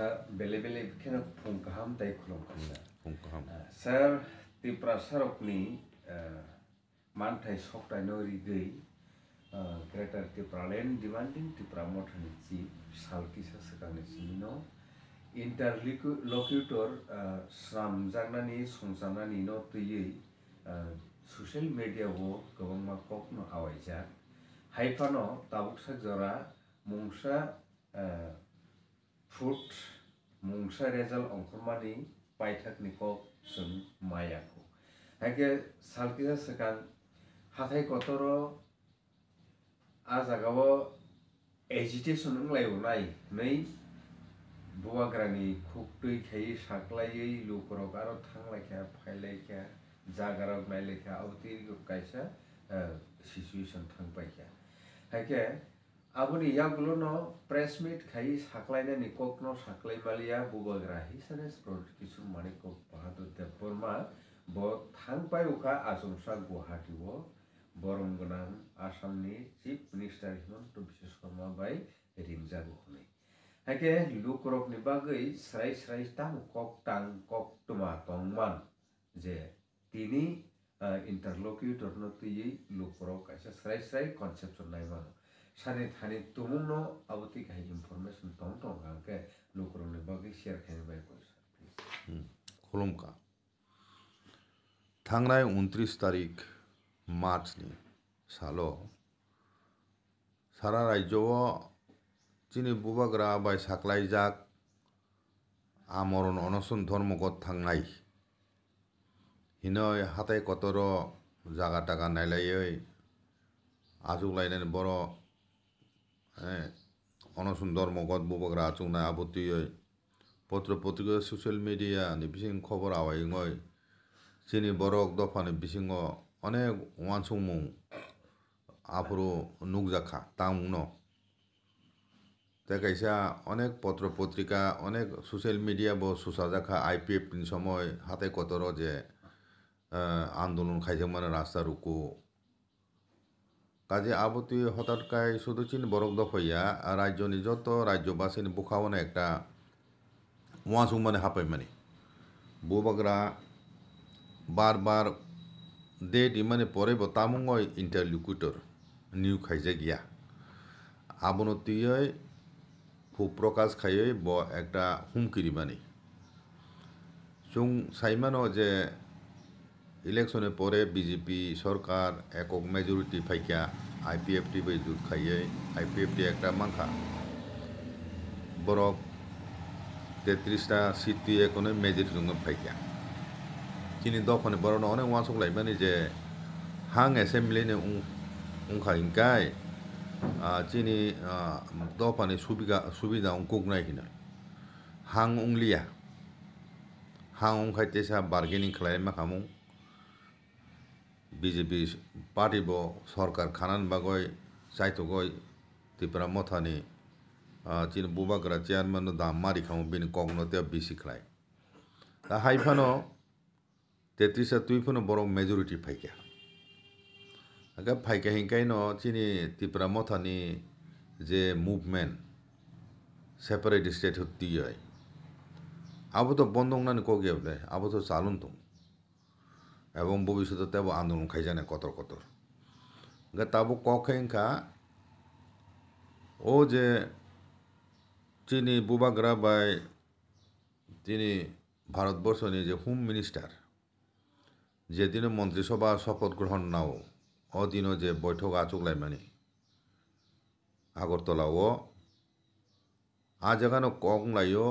सा बेले बेले फूम फुंकहाम ताइ खुलम खुंगा सर त्रिपुरा सरक मानथाइ सकताइ नरि greater Tripura land demanding Tripura मठनि की सालति सा सिगांनि सिमिनो इन्टारलकिउटर स्रामजांनानि संजांनानि न तयै ससियेल मेडियाबो गोबां मा ककनो आवायजा हायफानो ताबुक फुट मुंसा रेजाल अंखरमानि पाइथाकनिखौ जों मायाखौ हायके सालखिजा सिगां हाथाय गतर आजागाव एजिटेसन लायबोनाय नै बुवाग्रानि खुबदै खायै साग्लायै लुफोराव गारो थांलायखाया फायलायखाया जागाराव नायलायखाया अवतिरिक्त गायसा सिचुवेसन थांबायखाया हायके aboni yagluno press meet khai saklaina nikok no saklai balia bubagra hisane sprot kisu maniko pahado deporma bo thangpai uka asumsa guwahati o বরং গোনাম আসামনি chief minister Himanta Biswa Sarma by রিংজাগুখনে হাইকে লুকরকনি বাগৈ স্রাই স্রাই তাম কক টাং কক টুমা টংমান যে তিনি ইন্টারলোকিউটরনতিই লুকরক আইসা স্রাই স্রাই কনসেপশন নাই মানুষ sani thani tumu no aboti kahi information tong tong ka ke lokro le bagi share khani bai ko sir please kolom ka থাংরায় উনত্রিশ তারিখ মার্চ নি সালো সারা রাজ্যও চিনি বুবাগ্রা বাই সাকলাই যাক আমরণ অনশন ধর্মগত থাংনাই হিনয় হাতায় কতর জাগা টাকা নাইলাই আজুক লাইনেন বড় হ্যাঁ অনশন ধর্ম গদবুবকরা আচুংনা আপত্তিয়ই পত্র পত্রিকা সোশ্যাল মিডিয়ানি বিসিং খবর আওয়াইঙই চিনি বরক দফানি বিসিং অনেক ওয়ানসুমু আফরো নুকজাখা তামুন তেকাইসা অনেক পত্র পত্রিকা অনেক সোশ্যাল মিডিয়া ব সুসাজাখা আই পি এফ সময় হাতে কতর যে আন্দোলন খাইছে মানে রাস্তা রুকু কাজে আবতি হতাটকায় সুদুচিন বরক দফাইয়া রাজ্য নিজত রাজ্যবাসীন বুখাওনে একটা ওয়াঁস মানে হাঁপাই মানে বুবাগরা বারবার ডেট ইমানে পরে বতামুং ইন্টারলিকুটর নিউ খাইজে গিয়া আবনতিয় সুপ্রকাশ খাইয়ে ব একটা হুমকির মানে চুং সাইমানো যে ইলেকশনের পরে বিজেপি সরকার একক মেজরিটি ফাইকা আইপিএফটি বই জুত খাইয়ে আইপিএফটি একটা মাংখা বরক তেত্রিশটা সিট তুই এখন মেজরিটি জন্য ফাইকা চিনি দখনে বড় অনেক ওয়াসক মানে যে হাং এসেম্বলি উংখা ইনকাই চিনি দফানে সুবিধা সুবিধা উংকুকনাই কিনা হাং উংলিয়া হাং উংখাই সা বার্গেনিং খেলায় মাখামুং बिजेपी पार्टी बो सरकार खानान बागोय साइतो गोय तिपरा मथानि चिन बुबाग्रा चेयारमेन दाम मारि खामो बिनि कग्न त्या बिसि खलाय दा हाइफानो तेत्रिसा तुइफानो बरो मेजरिटी फाइकिया आगा फाइकिया हिंकाइनो चिनि तिपरा मथानि যে মুভমেন্ট সেপারেট স্টেট হত্যি হয় আবো তো বন্ধ না কগে আপনি আবো তো চালুন তো এবং ভবিষ্যতে তেব আন্দোলন খাই জানে কত কত তাবো কখেঙ্কা ও যে তিনি বুবাগ্রা বাই তিনি ভারতবর্ষ নিয়ে যে হোম মিনিস্টার যেদিন মন্ত্রিসভা শপথ গ্রহণ নাও অদিনও যে বৈঠক আচুকলাই মানে আগরতলা ও আজ এখানে কংলাইও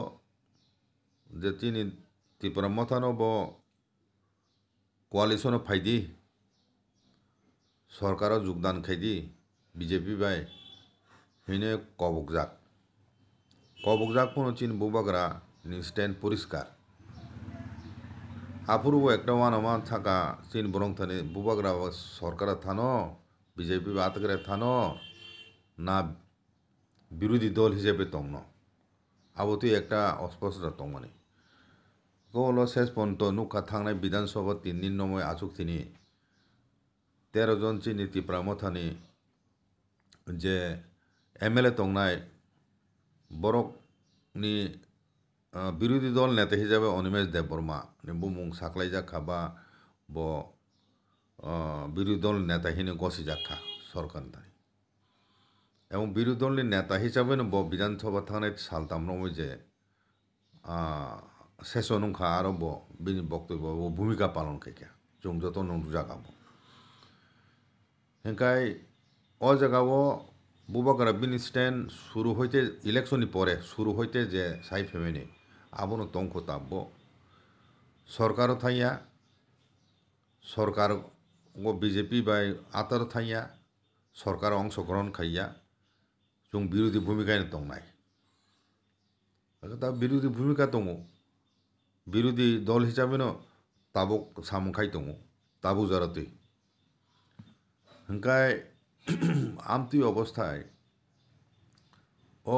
যে তিনি ত্রিপুরা মথানব কোয়ালিশন অফ ফাইডি চৰকাৰৰ যোগদান খাইদি বিজেপি বাই হইনে কবকজাক কবকজাক পুনৰ চিন বুবাগ্ৰা নিষ্টেন পরিষ্কার আপুরব একটা ওয়ানামা থাকা চিন বরং থানে বুবাগরা সরকার থানো বিজেপি বাতগ্রে থানো না বিরোধী দল হিসেবে তংন আবতি একটা অস্পষ্ট তংমানি গৌল শেষ পর্যন্ত নুখা থাংনাই বিধানসভা তিন তিননি নময় তিনি তেরো জন চি নীতি প্রামথানি যে এমএলএ এল বরক নি বিরোধী দল নেতা হিসাবে অনিমেশ দেববর্মা নিবু সাকলাই সাকলাইজাখা বা ব বিরোধী দল নেতা হিনে গসি যাখা সরকার দানি এবং বিরোধী দল নেতা হিসাবে ব বিধানসভা থানায় সালতাম নময় যে 세서는 가로 뭐 미니 먹도 뭐 부미가 빠는 게게 অ 또는 부자가고 그러니까 어제가고 মুবাকর আফগানিস্তান শুরু হইতে ইলেকশন পরে শুরু হইতে যে সাই ফ্যামিলি আবনো তঙ্ক তাব্য সরকার থাইয়া সরকার বিজেপি বা আতার থাইয়া সরকার অংশগ্রহণ খাইয়া যুম বিরোধী ভূমিকায় তং নাই তা বিরোধী ভূমিকা দङ বিরোধী দল হিসাবেনো তাবক সামংখাই দङ তাবু জরাতই হংকায় আমতুই অবস্থায় ও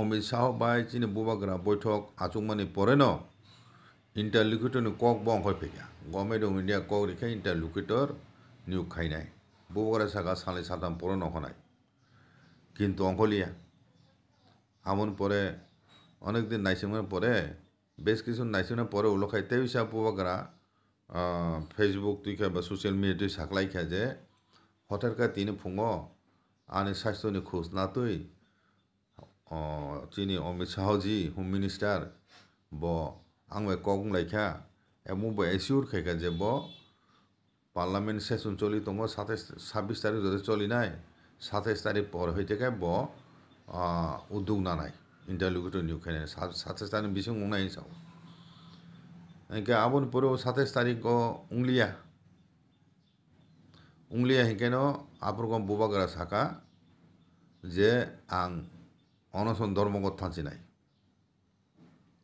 অমিত শাহ বাই চিনি বুবাগ্রা বৈঠক আচুমানি পরে ন ইন্টারলিউকেটর কক বং হয় ফেকা গভর্নমেন্ট অফ ইন্ডিয়া কক রেখে ইন্টারলুকেটর নিয়োগ খাই নাই বুবাগ্রা সাকা সালে সাতাম পরে নাই কিন্তু অঙ্কলিয়া আমন পরে অনেক দিন পরে বেশ কিছু নাইসিনা পরে উলখাই তেই হিসাব পোবাগ্রা ফেসবুক তুই খাই বা সোশ্যাল মিডিয়া তুই সাকলাই খাই যে হঠাৎ কা তিনি ফুঙ্গো আনি স্বাস্থ্যনি খোঁজ না তুই চিনি অমিত শাহজি হোম মিনিস্টার ব আংবাই কগুং লাইখা এবং ব এসিউর খাইখা যে ব পার্লামেন্ট সেশন চলি তো সাতাইশ ছাব্বিশ তারিখ যদি চলি নাই সাতাইশ তারিখ পর হইতে ব উদ্যোগ না নাই इन्टारभिउखौथ' नुखायो साथाइस तारिख बिसिम उनाव हिसाब हेखे आबुनि पुरो साथाइस तारिख उंलिया उंलिया हेखेनो आपुरगम बुबागोरा साखा जे आं अनसन धर्मगत थांसिनाय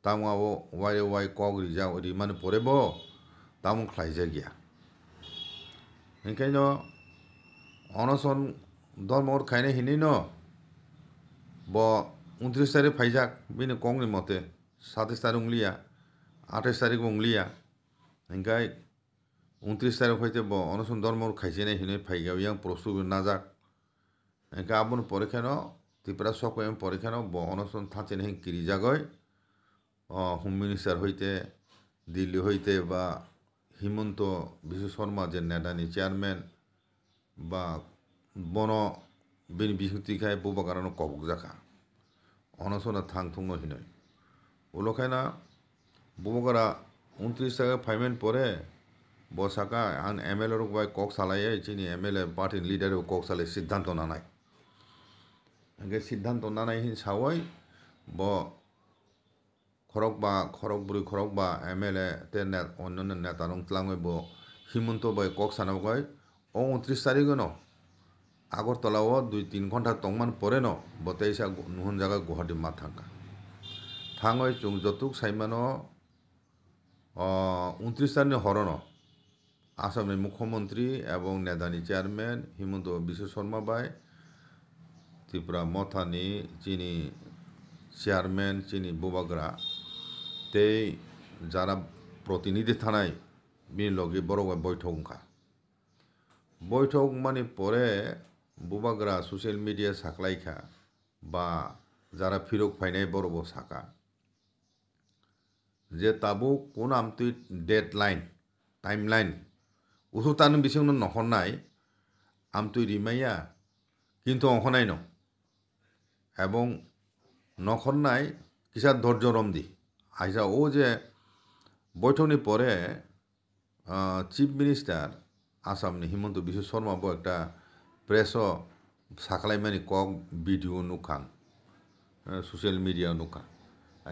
तामुआबो वाइ वाइ कक रिजा ओरै मानो परेबो तामु ख्लायजा गिया हेखेनो अनसन धर्मगत खायनाय हिनै न ब উনত্রিশ তারিখ ফাইজাক বিনে কংনি মতে সাতাশ তারিখ উংলিয়া আঠাশ তারিখ উংলিয়া হিংকাই উনত্রিশ তারিখ হইতে ব অনশন ধর্মর খাইছে নাই হিনে ফাইগাও ইয়াং প্রস্তুত নাজাক হিংকা আপন পরীক্ষা ন ত্রিপুরা সকল এম পরীক্ষা ন ব অনশন থাঁচে নাই কিরিজাগয় হোম মিনিস্টার হইতে দিল্লি হইতে বা হিমন্ত বিশ্ব শর্মা যে নেডানি চেয়ারম্যান বা বন বিন বিহুতি খায় বোবা কারণ কবক জাখা অনশনে থাংথুংহীনয় উলখাইনা বুমগরা উনত্রিশ টাকা ফাইমেন্ট পরে বসাকা আন এম এল এরও বাই কক সালাইয়ে চিনি এম এল এ পার্টির লিডারও কক সালে সিদ্ধান্ত নানায় হ্যাঁ সিদ্ধান্ত নানায় হিন সাওয়াই ব খরক বা খরক বুড়ি খরক বা এম এল এ তে অন্যান্য নেতা রং ত্লাঙ্গই ব হিমন্ত বই কক সানাবগয় ও উনত্রিশ তারিখ ন আগরতলাও দুই তিন ঘন্টা তংমান পরে ন বতেইসা নুহন জায়গা গুহাটি মা থাকা থাঙ্গই চুং যতুক সাইমান উনত্রিশ তারিখ হরণ আসামের মুখ্যমন্ত্রী এবং নেদানি চেয়ারম্যান হিমন্ত বিশ্ব শর্মা বাই ত্রিপুরা মথানি চিনি চেয়ারম্যান চিনি বোবাগরা তে যারা প্রতিনিধি থানায় বিন বড় বৈঠক বৈঠক মানে পরে बुबाग्रा ससियेल मिडिया साख्लायखा বা যারা ফিরক ফাইনাই বড় বড় যে তাবু কোন আমি ডেড লাইন টাইম লাইন উসু তানো বিশ নহনাই আমি রিমাইয়া কিন্তু অহনাই ন এবং নখনাই কিসার ধৈর্য রম দি আইসা ও যে বৈঠকনি পরে চিফ মিনিস্টার আসামনি হিমন্ত বিশ্ব শর্মা একটা પ્રેસો સાखलायमानि कक भिडिअ नुखां ससियेल मिडिया नुखां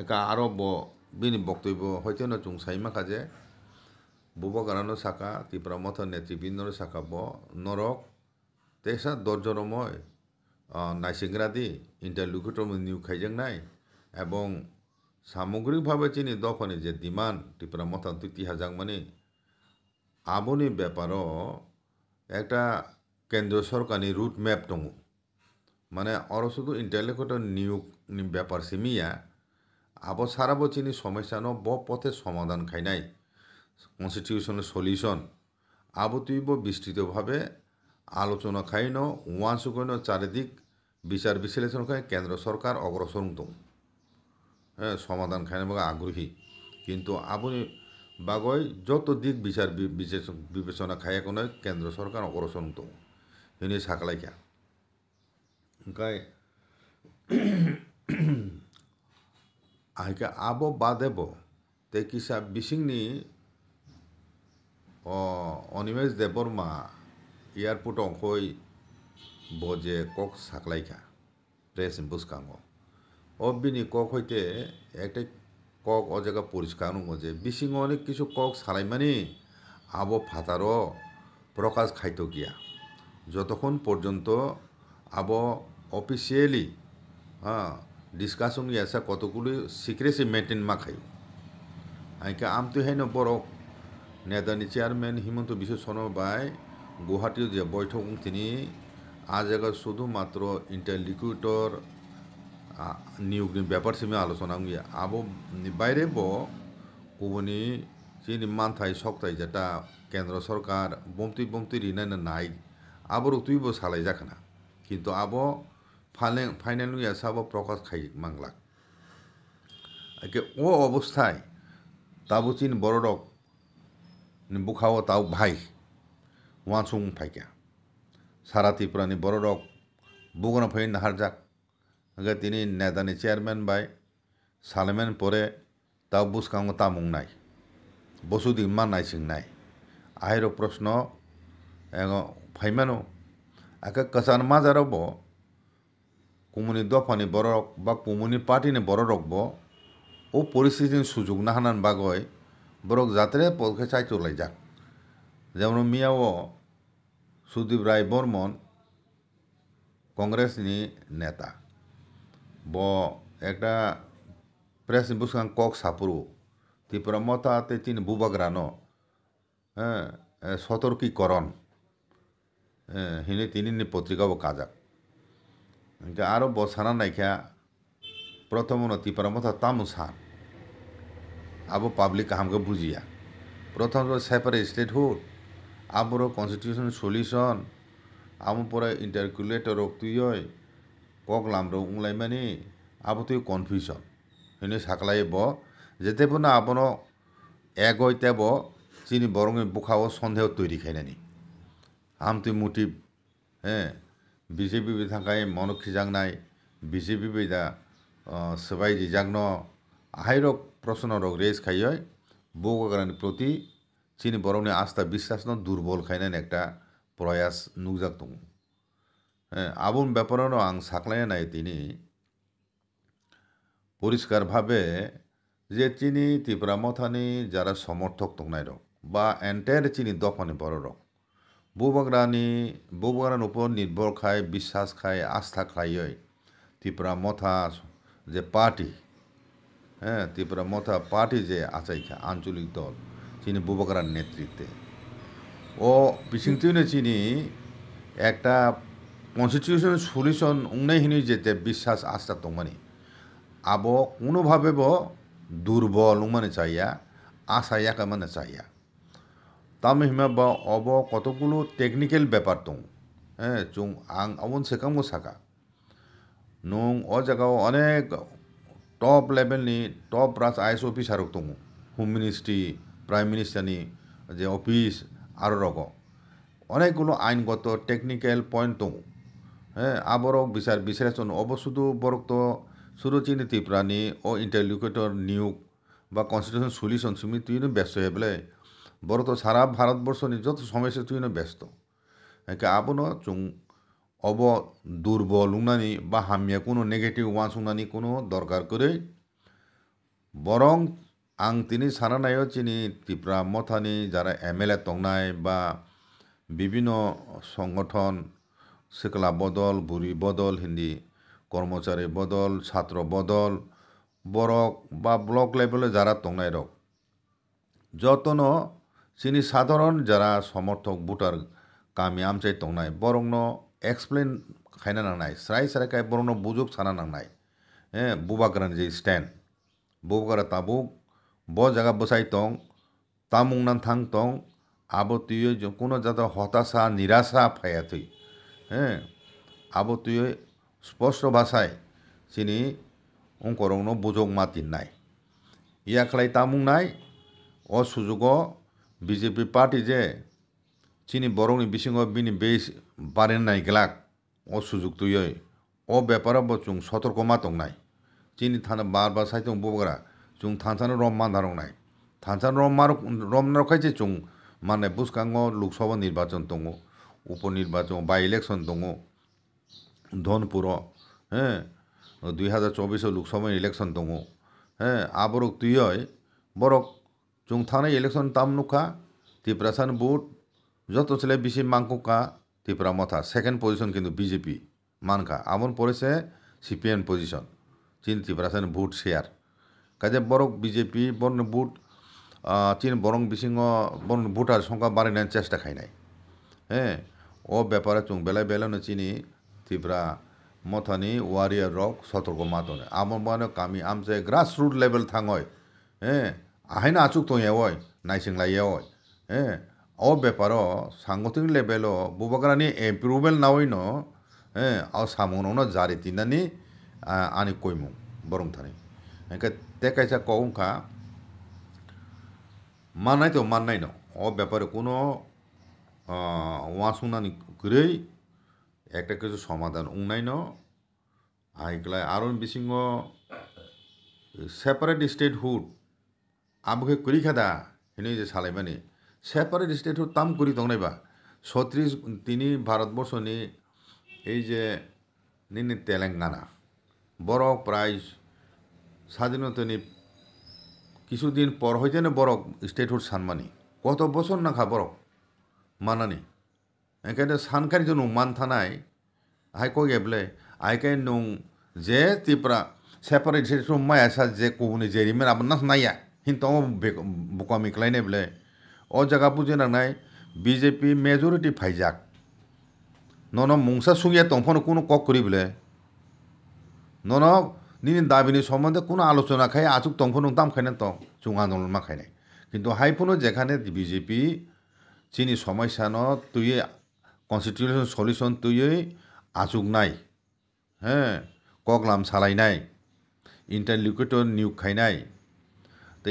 एका आरो ब बिनि बक्तब्य हयतेनो जों सायमाखा जे बुबो गारानो साखा तिब्रा मथ नेतृबिन्दनो साखा ब नरक তেসা দর্জনময় নাইসিংরাদি ইন্টারলুকেটর নিউ খাইজেংনাই এবং সামগ্রিকভাবে চিনি দফানি যে ডিমান্ড ত্রিপুরা মতান্তরিক তিহাজাং মানে আবনি ব্যাপারও একটা કેન્દ્ર মানে নি রুট ম্যাপ દङ মানে অর শুধু ইন্টারলেকটর নিয়োগ ব্যাপার সিমিয়া আব সারা বচিনি সমস্যা ন ব পথে সমাধান খাই নাই কনস্টিটিউশন সলিউশন আবো তুইব বিস্তৃতভাবে আলোচনা খাই ন ওয়ান সুকন চারিদিক বিচার বিশ্লেষণ খাই কেন্দ্র সরকার অগ্রসর হ্যাঁ সমাধান খাই না আগ্রহী কিন্তু আপনি বাগয় যত দিক বিচার বিবেচনা খাই এখন কেন্দ্র সরকার অগ্রসর তো abo ene saklaika ओमफ्राय आहायखौ आब' बादेब जायखिजाया बिसिंनि अनिमेश देबरमा एयारपर्ट अंखय बजे कक साकलायखा प्रेस बुसकांगो अ बिनि kok हयते एकटे কক অ জায়গা পরিষ্কার যে বিশিং অনেক কিছু কক mani abo ফাতারও প্রকাশ খাইত গিয়া যতক্ষণ পর্যন্ত আব অফিসিয়ালি হ্যাঁ ডিসকাশন এসা কতগুলি সিক্রেসি মেনটেন মাখাই আইকে আমতো হাইন বরক নেতানি চেয়ারম্যান হিমন্ত বিশ্ব শর্মা বাই গুহাটির যে বৈঠক তিনি আজ এগার শুধুমাত্র ইন্টারলিকিউটর নিয়োগনি ব্যাপার সিমে আলোচনা গিয়ে আবো বাইরে ব গুবনি যিনি মানথাই সক্তাই যেটা কেন্দ্র সরকার বমতি বমতি রিনাইনা নাই আবর তুইব সালাই জাখানা কিন্তু আব ফালে ফাইনাল ইয়াসা আব প্রকাশ খাই মাংলাক একে ও অবস্থায় তাবুচিন বড়ক বুখাও তাও ভাই ওয়াসুং ফাইকা সারা ত্রিপুরানি বড়ক বুগনা ফাই নাহারজাক যাক তিনি নেদানি চেয়ারম্যান বাই সালেমেন পরে তাও বুসকাঙ্গ তামুং নাই বসুদিম্মা নাইসিং নাই আহের প্রশ্ন फायमानो हाका कसान माजाराव भोव कमुनि दफानि बर' राव बा कमुनि पार्टिनि बर' रावबो अ परिस्थितिनि सुजुगनो हानानै बागय बरक जात्रे पदखे सायच'लायजाक যেমন মিয়াও সুদীপ রায় বর্মন কংগ্রেসনি নেতা ব একটা প্রেস বুসকান কক সাপুরু ত্রিপুরা মতা তে চিন বুবাগ্রানো হ্যাঁ সতর্কীকরণ हिने तिनी पत्रिकाबो काजा हिंका आरो बसाना नाइखा प्रथम नति परमथा तामु सान अब पब्लिक हमको बुझिया प्रथम सेपरेट स्टेटहुड आमर कन्स्टिट्यूशन सल्युसन आम पर इंटारकुलेटर तुय कक लाम्रो उंगलाई माने अब तुय कन्फ्यूजन हिने साकलाय ब जेते पुना आपनो एगोय तेब চিনি বরং বোখাও সন্দেহ তৈরি খাইনানি आमतै हे बिजेपिबो थांखाय मनो खिजांनाय बिजेपि बै दा सबाय रिजांनो आहायरक प्रश्न रग रेज খাইয় বৌগাগানের প্রতি চিনি বরণে আস্থা বিশ্বাস ন দুর্বল খাইনেন একটা প্রয়াস নুকজাক হ্যাঁ আবুন ব্যাপারেও আং সাকলায় নাই তিনি পরিষ্কারভাবে যে চিনি ত্রিপুরা মথানি যারা সমর্থক তো নাই রক বা এন্টায়ার চিনি দফানি বড় রক बौबाग्रानि बौबाग्रानि উপর নির্ভর खाय বিশ্বাস खाय আস্থা खायै ত্রিপুরা মথা যে পার্টি হ্যাঁ ত্রিপুরা মথা পার্টি যে আচাইখা আঞ্চলিক দল চিনি বুবাকরার নেতৃত্বে ও বিশিংটিউনে চিনি একটা কনস্টিটিউশন সলিউশন উংনাইহিনী যেতে বিশ্বাস আস্থা তোমানি আবো কোনোভাবে ব দুর্বল উমানে চাইয়া আশা একা মানে চাইয়া তাম হিমা বা অব কতগুলো টেকনিক্যাল ব্যাপার তো হ্যাঁ চুং আং আবন শেখামো শাখা নং অ জায়গাও অনেক টপ লেভেলনি টপ রাজ আইএস অফিস আরক তো হোম মিনিস্ট্রি প্রাইম মিনিস্টারনি যে অফিস আরও রক অনেকগুলো আইনগত টেকনিক্যাল পয়েন্ট তো হ্যাঁ আবরক বিচার বিশ্লেষণ অব অবশুধু বরক্ত সুরচিনী প্রাণী ও ইন্টারলিকেটর নিয়োগ বা কনস্টিটিউশন সলিউশন সুমি তুই ব্যস্ত হয়ে বেলায় বরত সারা ভারতবর্ষ যত সমস্যা তুইন ব্যস্ত একে আপনো চুং অব দুর্বল উনানি বা হামিয়া কোনো নেগেটিভ ওয়ান উনানি কোনো দরকার করে বরং আং তিনি সারা নাই চিনি ত্রিপুরা মথানি যারা এম এল এ তংনায় বা বিভিন্ন সংগঠন সেকলা বদল বুড়ি বদল হিন্দি কর্মচারী বদল ছাত্র বদল বরক বা ব্লক লেভেলে যারা তংনায় রক যতন सिनि साधारण जारा समर्थक भुटार गामि आमचाय दंनाय बरंनो एक्सप्लेन खायना नांनाय स्राय स्रायखाय बरंनो बुजुग साना नांनाय ए बुबाग्रानि जे स्टेन्ड बुबाग्रा ताबुक ब जागा बसाय दं तामुंनान थां दं আবো তুইও কোনো যাতে হতাশা নিরাশা ফায়া তুই হ্যাঁ আবো তুইও স্পষ্ট ভাষায় চিনি অঙ্করংনো বুঝক মাতিন নাই ইয়াকলাই তামুং নাই অ সুযোগ বিজেপি পার্টি যে চিনি বরংনি বিসিংও বিনি বেশ বারেন নাই গেলাক ও সুযোগ তুই ও ব্যাপার চুং সতর্ক মাতং নাই চিনি থানা বারবার সাইতং বোগরা চুং থানসানো রম মান নাই থানসান রম মার রম রখাইছে চুং মানে বুসকাঙ্গ লোকসভা নির্বাচন দঙ উপনির্বাচন বা ইলেকশন দঙ ধনপুর হ্যাঁ দুই হাজার চব্বিশ লোকসভা ইলেকশন দঙ হ্যাঁ আবরক তুই বরক chungthang na election tam Tripura সান বুট যত ছেলে chile bishi Tripura Motha second position কিন্তু বিজেপি মানকা আমন পড়েছে সিপিএম পজিশন চীন ত্রিপুরা সেন বুট শেয়ার কাজে বরং বিজেপি বর্ণ বুট চীন বরং বিসিংহ বর্ণ ভোটার সংখ্যা বাড়ি বাড়ানোর চেষ্টা খাই নাই হ্যাঁ ও ব্যাপারে চুং বেলায় বেলানো চিনি ত্রিপুরা মথানি ওয়ারিয়ার রক সতর্ক মাতনে আমার মানে কামি আমসে গ্রাস রুট লেভেল থাঙ্গয় হ্যাঁ আহাইনা আচুক তো এওই নাইসিং লাই এওই হ্যাঁ অ ব্যাপার সাংগঠনিক লেভেল বুবাগ্রানী এম্প্রুভমেন্ট নাওই ন হ্যাঁ আও সামুন জারি তিনানি আনি কইমু বরং থানি তে কাইসা কৌঙ্কা মাননাই তো মাননাই ন ও ব্যাপারে কোনো ওয়াশুনানি গ্রেই একটা কিছু সমাধান উনাই ন আইকলাই আরও বিসিংহ সেপারেট স্টেটহুড আবকে করি খাদা হিনে যে সালাইমানি সেপারেট স্টেট তাম করি দংনাইবা ছত্রিশ তিনি ভারতবর্ষনি এই যে নিনি তেলেঙ্গানা বরক প্রায় স্বাধীনতনি কিছুদিন পর হইতে না বরক স্টেট হুড সানমানি কত বছর না খা বরক মানানি এখানে সানকারি যে মান থানায় হাই হাইক গেবলে আইকাই নং যে তিপ্রা সেপারেট স্টেট আসা যে কহুনি জেরিমেন আপনার নাইয়া हिंताओ बुकामी खालायनाय बेलाय अ जागा बुजिनांनाय बि जे पि मेजरिटि फाइजाक नन मुंसा सुंगिया तंफन कुनु कक करी बेलाय नन নিনি দাবিনি সম্বন্ধে কোনো আলোচনা খাই আচুক তংফন দাম খাই না তো চুং আন্দোলন মা খাই কিন্তু হাইফোনো যেখানে বিজেপি চিনি সমস্যা ন তুই কনস্টিটিউশন সলিউশন তুই আচুক নাই হ্যাঁ কগলাম সালাই নাই ইন্টারলিউকেটর নিয়োগ খাই নাই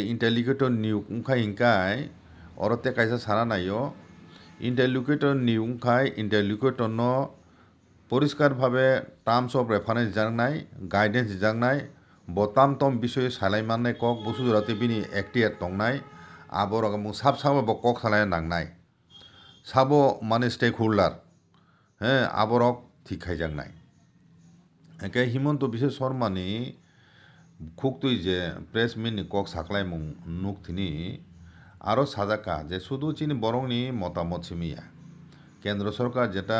인텔리게터 니 웅카인카이 어르테 카이사 살아나요 인텔리게터 니 웅카이 인텔리게터노 পরিষ্কারভাৱে টার্মস অফ রেফারেন্স জানাই গাইডেন্স জানাই বতাম তম বিষয়ে সালাই মানে কক বসু জোরাতে বিনি একটিয়ার নাই আবর সাব সাব কক সালাই নাই সাব মানে স্টেক হোল্ডার হ্যাঁ আবরক ঠিক খাই নাই একে হিমন্ত বিশ্ব শর্মানি খুক্তুই যে প্রেস প্রেসমিননি কক সাকলাইমুং নুক থিনি আরও সাজাকা যে শুধু চিনি নি মতামত সিমিয়া কেন্দ্র সরকার যেটা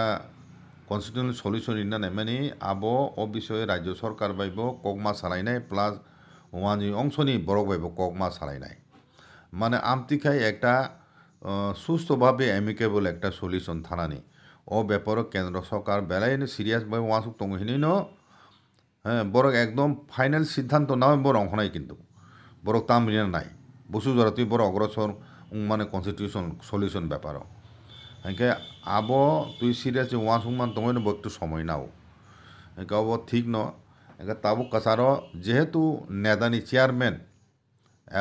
কনস্টিটিউশনাল সলিউশন ইন্না নেমেনি আবো ও বিষয়ে রাজ্য সরকার বাইব ককমা নাই প্লাস ওয়ান অংশ নি বরক বাইব ককমা নাই মানে আমতিখাই একটা সুস্থভাবে অ্যামিকেবল একটা সলিউশন থানানি ও ব্যাপারে কেন্দ্র সরকার বেলায় সিরিয়াস ভাবে ওয়াসুক তঙ্গিনীন হ্যাঁ বরং একদম ফাইনাল সিদ্ধান্ত নয় বড় অংশ নাই কিন্তু বরং তাম নাই বসু ধরা জরাতুই বড় অগ্রসর মানে কনস্টিটিউশন সলিউশন ব্যাপার এঁকে আব তুই সিরিয়াস ওয়া উমান তোমার একটু সময় নাও এঁকে অব ঠিক ন এঁকে তাবু কাসার যেহেতু নেদানি চেয়ারম্যান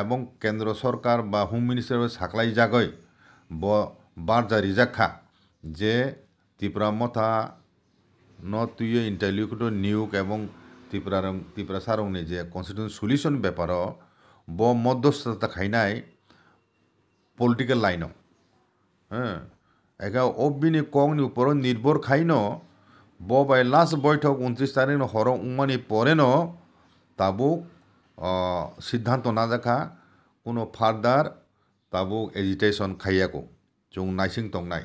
এবং কেন্দ্র সরকার বা হোম মিনিস্টার সাকলাই জাগয় ব বার যা রিজাক্ষা যে ত্রিপুরা মথা ন তুই ইন্টারলিউকুটো নিয়োগ এবং ত্রিপুরার ত্রিপুরা সারংনি যে কনস্টিটিউশন সলিউশন ব্যাপার ব মধ্যস্থতা খাই নাই পলিটিক্যাল লাইন হ্যাঁ এখা অবিনি কংনি উপর নির্ভর খাইন ব বাই লাস্ট বৈঠক উনত্রিশ তারিখ হর উমানি পরে ন সিদ্ধান্ত না দেখা কোনো ফার্দার তাবু এজিটেশন খাইয়াকো চৌ নাইসিং টং নাই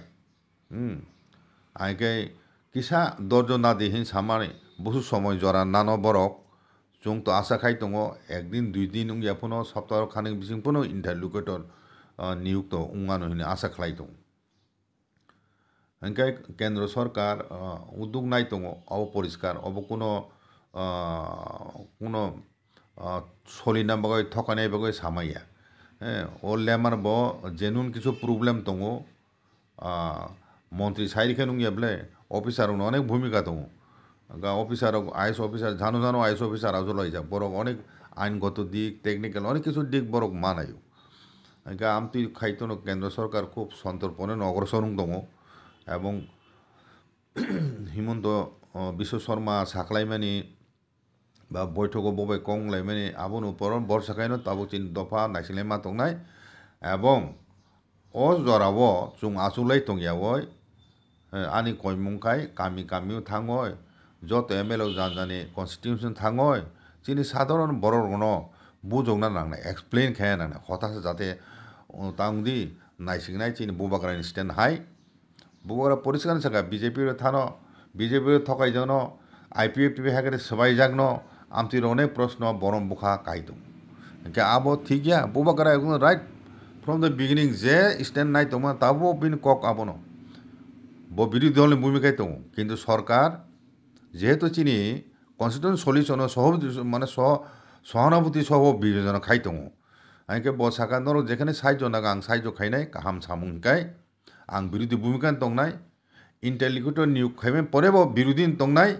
আইকে কিসা দর্জন না দিহিন সামানি বহু সময় জরা নানো বরক চুং তো আশা খাই তঙ একদিন দুই দিন উং ইয়াফোনো সপ্তাহ খানিক বিসিং ফোনো ইন্টারলোকেটর নিয়োগ তো উঙ্গানো হিনে আশা খাই দङ হ্যাঁ কেন্দ্র সরকার উদ্যোগ নাই দङ অব পরিষ্কার অব কোনো কোনো সলিনা বাগৈ থকানাই বগে সামাইয়া হ্যাঁ ও লেমার ব জেনুন কিছু প্রবলেম দङ মন্ত্রী সাইরিখে নুঙ্গিয়াবলে অফিসার অনেক ভূমিকা তঙ অফিসার আইএস অফিসার ঝানো ঝানো আইএস অফিসার আসল হয়ে যায় বরং অনেক আইনগত দিক টেকনিক্যাল অনেক কিছু দিক বরং মানায় গা আমতি খাইতন কেন্দ্র সরকার খুব সন্তর্পণে অগ্রসর দম এবং হিমন্ত বিশ্ব শর্মা সাকলাইমানি বা বৈঠক ববে কংলাইমানি আবন উপরণ বর্ষাকাইন তাবো তিন দফা নাইসিলাই মাতংনাই এবং অ জরাব চুং আসুলাই টংয়াবই আনি কয়মুংখাই কামি কামিও থাঙয় যত এম এল এ জানি কনস্টিটিউশন থাঙ্গয় চিনি সাধারণ বড় বড়গণো বুজংনা নাংনা এক্সপ্লেন খেয়ে নাংনা হতাশা যাতে তাং দি নাইসিংনাই চিনি বুবাগ্রানি স্ট্যান্ড হাই বুবাগ্রা পরিষ্কার সাকা বিজেপির থানো বিজেপির থকাই যেন আই পি এফ টিভি হাকারে সবাই জাগন আমি অনেক প্রশ্ন বরম বুখা কাইদ কে আবো ঠিক ইয়া বুবাগ্রা এখন রাইট ফ্রম দ্য বিগিনিং যে স্ট্যান্ড নাই তোমার তাবো বিন কক আবনো ব বিরোধী দলের ভূমিকায় তো কিন্তু সরকার যেহেতু চিনি କନ୍ସିଷ୍ଟେଣ୍ଟ সলিউশন সহ মানে সহ সহানুভূতি সহ বিবেচনা খাই তো আইকে ব সাকান্তর যেখানে সাহায্য নাগা আং সাহায্য খাই নাই কাহাম হাম সামুংকাই আং বিরোধী ভূমিকা তো নাই ইন্টারলিকুটর নিয়োগ খাইমে পরে বিরোধী তো নাই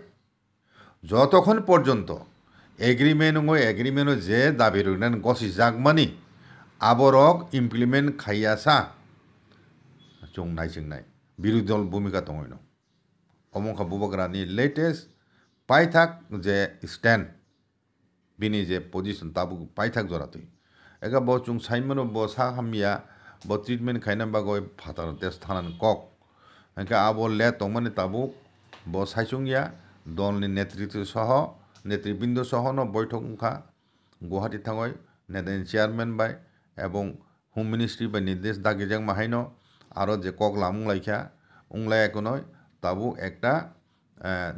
যতক্ষণ পর্যন্ত এগ্রিমেন্ট ও এগ্রিমেন্ট যে দাবি গছি গসি মানি আবরক ইমপ্লিমেন্ট খাইয়াসা চং নাই বিরোধী দল ভূমিকা তো নয় অমুক বুবক রানি লেটেস্ট থাক যে স্ট্যান্ড বিনি যে পজিশন তাবু পাই পাইথাক জরাতই একা ব চুং সাইমন ব সা হামিয়া ব ট্রিটমেন্ট খাইনা বা গয় ফাতার তেজ থানান কক একা আবো লে তমানে তাবু ব দল নি নেতৃত্ব সহ নেতৃবৃন্দ সহ ন বৈঠক মুখা গুহাটি থাঙয় নেদেন চেয়ারম্যান বাই এবং হোম মিনিস্ট্রি বাই নির্দেশ দাগিজাং মাহাইন আরও যে কক লামুং লাইখা উংলাই নয় তাবু একটা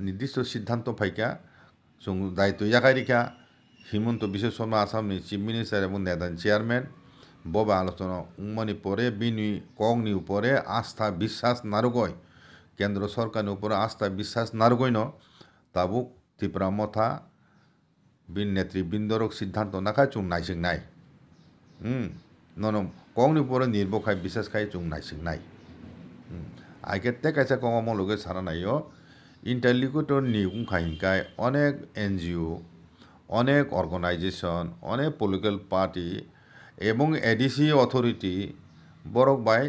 নির্দিষ্ট সিদ্ধান্ত ফাইকা দায়িত্ব ইয়াকাই রেখা হিমন্ত বিশ্ব শর্মা আসাম চিফ মিনিস্টার এবং নেদান চেয়ারম্যান ববা আলোচনা উম্মানি পরে বিনি কংনি উপরে আস্থা বিশ্বাস নারুগয় কেন্দ্র সরকারের উপরে আস্থা বিশ্বাস নারগয় ন তাবুক ত্রিপুরা মথা বিন নেতৃবৃন্দরক সিদ্ধান্ত খায় চুং সিং নাই হুম ননম কংনি উপরে নির্ভর বিশ্বাস খাই চুং নাইসিং নাই আইকেতে কাইসা কঙমো লগে সারা নাইও ইন্টারলিকুটর নিগুম খাইংকায় অনেক এনজিও অনেক অর্গানাইজেশন অনেক পলিটিক্যাল পার্টি এবং এডিসি অথরিটি বরক বাই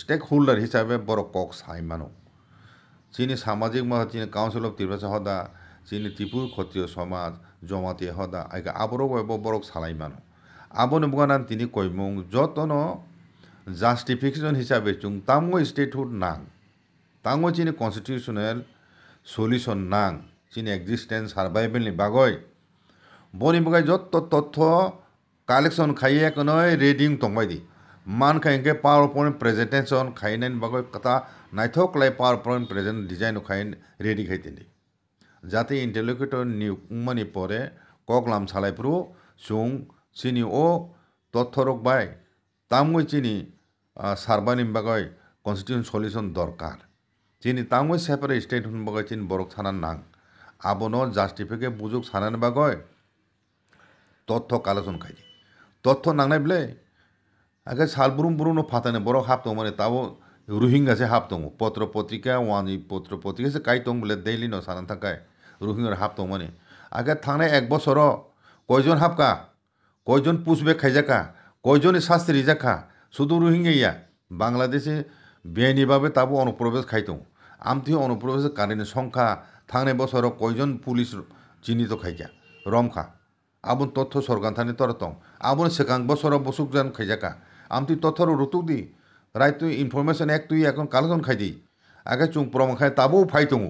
স্টেক হোল্ডার হিসাবে বড় কক সাই মানু চিনি সামাজিক মাসা চিনি কাউন্সিল অফ ত্রিপুরা হদা চিনি ত্রিপুর ক্ষত্রিয় সমাজ জমাতি হদা আগে আবরক বরক সালাই মানু আবন বুগানান তিনি কৈমুং যতন জাষ্টিফিকেশ্যন হিচাপে চুং তামো ষ্টেটহুড নাং তামো চিনি কনষ্টিটিউশ্যনেল চলিউশ্যন নাং চিনি এক্সিষ্টেঞ্চ সাৰ্ভাইভেলনি বাগৈ বনি বগাই যত তথ্য কালেকশ্যন খাই একনৈ ৰেডিং তম্বাই দি মান খাই খাইকে পাৱাৰ পইণ্ট প্ৰেজেণ্টেশ্যন খাই নাই বাগৈ কথা নাইথক লাই পাৱাৰ পইণ্ট প্ৰেজেণ্ট ডিজাইন খাই ৰেডি খাই তিনি যাতে ইণ্টেলিকেটৰ নিমানি পৰে কগলাম চালাইফৰো চুং চিনি অ' তথ্য ৰক বাই তামৈ চিনি সার্বানিম বাগয় কনস্টিটিউশন সলিউশন দরকার চিনি তাঙ্গই সেপারে স্টেট হন হনবাগয় চিন বরক সানান নাং আবনো জাস্টিফিকে বুঝুক সানান বাগয় তথ্য কালেকশন খাই তথ্য নাংনাই বলে আগে সাল সালবুরুম বুরুনো ফাতানে বড় হাফ তো মানে তাও রোহিঙ্গাসে হাফ দङ পত্র পত্রিকা ওয়ান পত্র পত্রিকা সে কাই দङ বলে ডেইলি ন সানান থাকায় রোহিঙ্গার হাফ তো মানে আগে থানায় এক বছর কয়জন হাফকা কয়জন পুষবে খাইজাকা কয়জনে শাস্তি রিজাকা শুধু রোহিঙ্গা বাংলাদেশে বেআইনিভাবে তাবু অনুপ্রবেশ খাইত আমথি অনুপ্রবেশের কারণে সংখ্যা থানে বছর কয়জন পুলিশ চিহ্নিত খাইজা রমখা আবন তথ্য সরকার থানে তরতং আবন সেখান বছর বসুক যান খাইজাকা আমতি তথ্যর রুতুক দি রায় তুই ইনফরমেশন এক তুই এখন কালজন খাই দিই আগে চুং প্রম খাই তাবো ফাইতং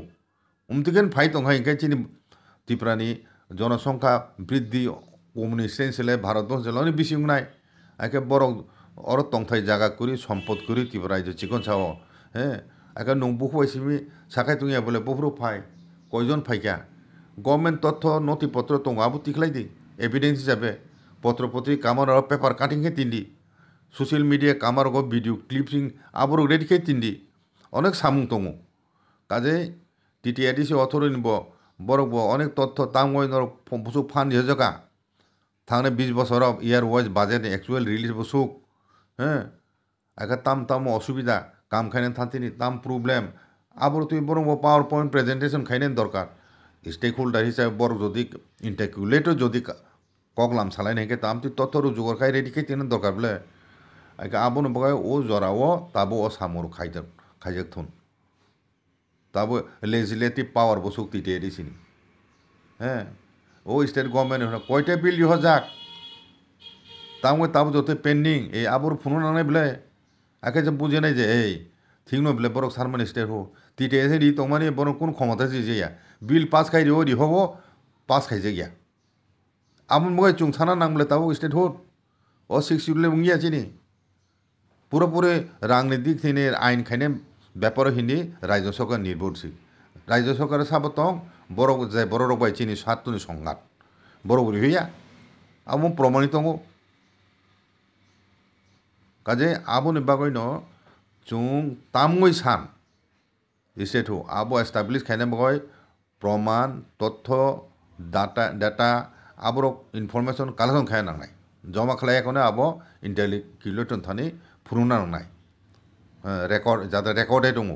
উমতিকেন ফাইতং হয় ইংকাই চিনি ত্রিপুরানি জনসংখ্যা বৃদ্ধি সেন কমিউনিস্টেন্সিলে ভারতবর্ষে বিশিং নাই একে বড় অর তংথাই জায়গা করি সম্পদ করি তিব্র রাইজ চিকন সাও হ্যাঁ একা নংবুক বাইসিমি সাকাই তুই বলে বহু ফাই কয়জন ফাইকা গভর্নমেন্ট তথ্য নথিপত্র তঙাবো তিখলাই দি এভিডেন্স হিসাবে পত্রপত্রী কামার আর পেপার কাটিংকে তিন্দি সোশ্যাল মিডিয়া কামার গো ভিডিও ক্লিপিং আবর আবার রেডিকে তিন্দি অনেক সামুং তঙু কাজে টিটি অথর নিব বরক অনেক তথ্য তামগয় ফান হজকা থাকলে বিশ বছর year wise budget actual release বসুক হ্যাঁ একা তাম তাম অসুবিধা কাম খাইনেন থানতিনি তাম প্রবলেম আবার তুই বরং ও পাওয়ার পয়েন্ট প্রেজেন্টেশন খাইনেন দরকার স্টেক হোল্ডার হিসাবে বড় যদি ইন্টাকুলেটও যদি কগলাম সালাইন নাকি তাম তুই ততরও জোগাড় খাই রেডি খাইতে দরকার বলে একে আবনো বগাই ও জরাও তাবো ও সামর খাই খাইজাক থুন তাবো লেজিলেটিভ পাওয়ার বসুক তিটে এরিসিনি হ্যাঁ ও স্টেট গভর্নমেন্ট কয়টা বিল ইহ যাক ତାମକୁ ତାପ যত পেন্ডিং এই ଆବର ଫୁନ ନାନେ ବେଲେ ଆକେ যে বুঝে নাই যে এই থিং নয় বোলে বরক সার মিনিস্টার মানে হো তিটে এসে দি তোমার বরং কোন ক্ষমতা যে যেয়া বিল পাস খাই ও রি হব পাস খাই গিয়া আমন বগে চুংসানা নাম বলে তাও স্টেট হোট ও সিক্স শিডিউলে মুঙ্গি আছে নি পুরোপুরি রাংনি দিক থেকে আইন খাইনে ব্যাপার হিনি রাজ্য সরকার নির্ভরশীল রাজ্য সরকার সাবো তং বড় যে বড় রকম চিনি সাতটুনি সংঘাত বড় বড় হইয়া আমার প্রমাণিত 가제 아보는 바고이노 중 তামগৈ সান ইসেঠু আবো এস্টাবলিশ খাইনে বগৈ প্রমাণ তথ্য ডাটা ডাটা আবর ইনফরমেশন কালেকশন খাই নাংনাই জমা খালাইয়াখনে আবো ইন্টেলিকুলেটন থানি ফুরুনা নাংনাই রেকর্ড যাতে রেকর্ডে দङ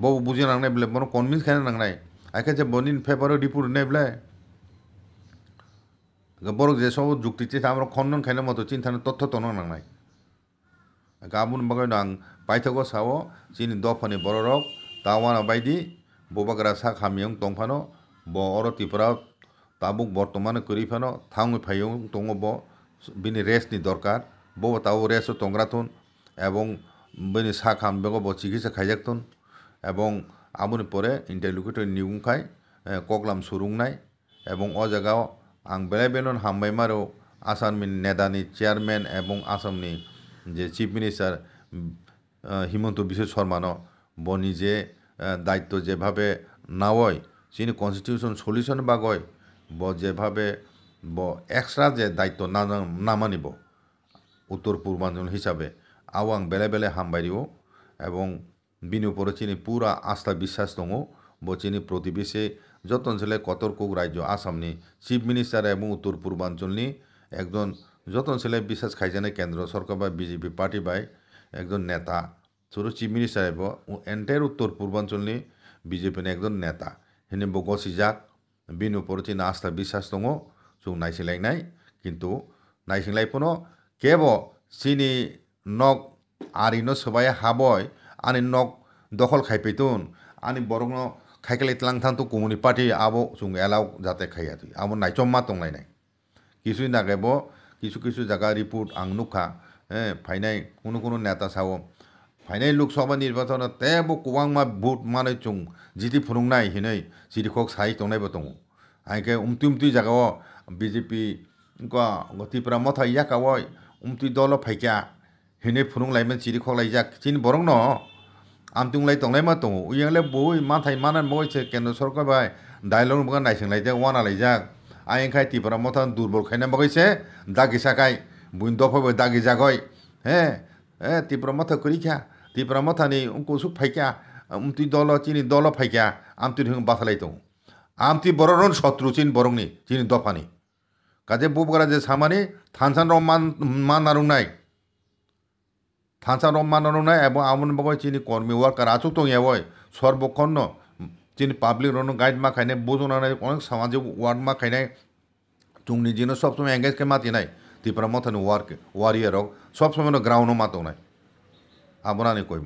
বউ বুঝে নাংনাই বলে বন কনভিন্স খাইনে নাংনাই আইখে যে বনিন ফেভারও ডিপুর নাই বলে বরক যে সব যুক্তিতে আমরা খণ্ডন খাইনে মতো চিন্তা তথ্য তন নাংনাই গাবুন गाबोन बागैनो आं बायथागो सावो जोंनि दफानि बर' रग दावाना बायदि बबाग्रा सा खामियं दंफानो बर'तिफोरा ताबुक बर्तमान करिफानो थाङै फायं दङ ब बिनि নি দরকার ব তাও রেস টংরাথুন এবং বিনি সা খামবেগ ব চিকিৎসা খাইজাকতুন এবং আমুনি পরে ইন্টারলুকেটর নিউংখাই কগলাম সুরুং নাই এবং অ জায়গাও আং বেলায় বেলন হামবাইমারও মারো আসামনি নেদানি চেয়ারম্যান এবং আসামনি যে chief minister Himanta Biswa Sharma knee যে দায়িত্ব যেভাবে নাওয় চিনি কনস্টিটিউশন সলিউশন বাগয় ব যেভাবে ব এক্সট্রা যে দায়িত্ব না নামানিব উত্তর পূর্বাঞ্চল হিসাবে আওয়াং বেলে বেলে হামবাড়িও এবং বিনি উপরে চিনি পুরা আস্থা বিশ্বাস দো ব চিনি প্রতিবেশী যতন ছেলে কতর্কুক রাজ্য আসামনি চিফ মিনিস্টার এবং উত্তর পূর্বাঞ্চলনি একজন যতনশীলে বিশ্বাস খাইছেনে কেন্দ্ৰ চৰকাৰ বা বিজেপি পাৰ্টী বাই একজন নেতা চৰু চিফ মিনিষ্টাৰ আহিব এণ্টাইৰ উত্তৰ পূৰ্বাঞ্চলী বিজেপিৰ একজন নেতা সেনে বগচিজাক বিন ওপৰত না আস্থা বিশ্বাস দঙ চুং নাইছিলাই নাই কিন্তু নাইছিলাই পোন কেৱ চিনি নক আৰি ন চবাই হাবই আনি নক দখল খাই পেতোন আনি বৰং খাইকেলে ইতলাংথানটো কমিউনি পাৰ্টি আব চুং এলাও যাতে খাই আতি আব নাইচম্মা টংলাই নাই কিছুদিন আগেব কিছু কিছু জায়গা রিপোর্ট আংনুখা হ্যাঁ ফাইনাই কোনো কোনো নেতা সাও ফাইনাই লোকসভা নির্বাচন তেব কোবাংমা ভোট মানে চুং জিটি ফুরুংনাই হিনই জিরিখক সাই তংনাইবো দङ আইকে উমতি উমতি জাগাও বিজেপি গতিপুরা মথা ইয়াকাও উমতি দল ফাইকা হিনে ফুরুংলাইমেন জিরিখকলাইজাক চিন বরং ন আমতুংলাই তংলাই মা দङ উইয়াংলে বই মাথাই মানান বইছে কেন্দ্র সরকার বাই ডাইলগ নাইসংলাইজাক ওয়ানালাইজাক আয়েংখাই তিপরা মতান দুর্বল খাই না কইছে দাগি সাকাই বুইন দফাইবাই দাগি জাগই হ্যাঁ এ টিপরা মথা করি খা টিপরা মথানি উঙ্কু সুখ ফাইকা আমতি দল চিনি দল ফাইকা আমতি ঢুং বাসালাই দৌ আমতি বড়রন শত্রু চিন বরংনি চিনি দফানি কাজে বুবগারা যে সামানি থানসান রম মান মান আরু নাই থানসান রম মান আরু নাই এবং আমন বাবা চিনি কর্মী ওয়ার্কার আচুক তো এবয় সর্বক্ষণ જેને પબ્લિકનો ગાઈડમાં ખાઈને બોજો અને અનેક સામાજિક વોર્ડમાં ખાઈને ચૂંટણી જેનો સબસમય એંગેજ કે માતી નહીં તે પ્રમથ અને વાર્ક વોરિયરો સબસમયનો ગ્રાઉન્ડો માતો નહીં આ બનાની કોઈ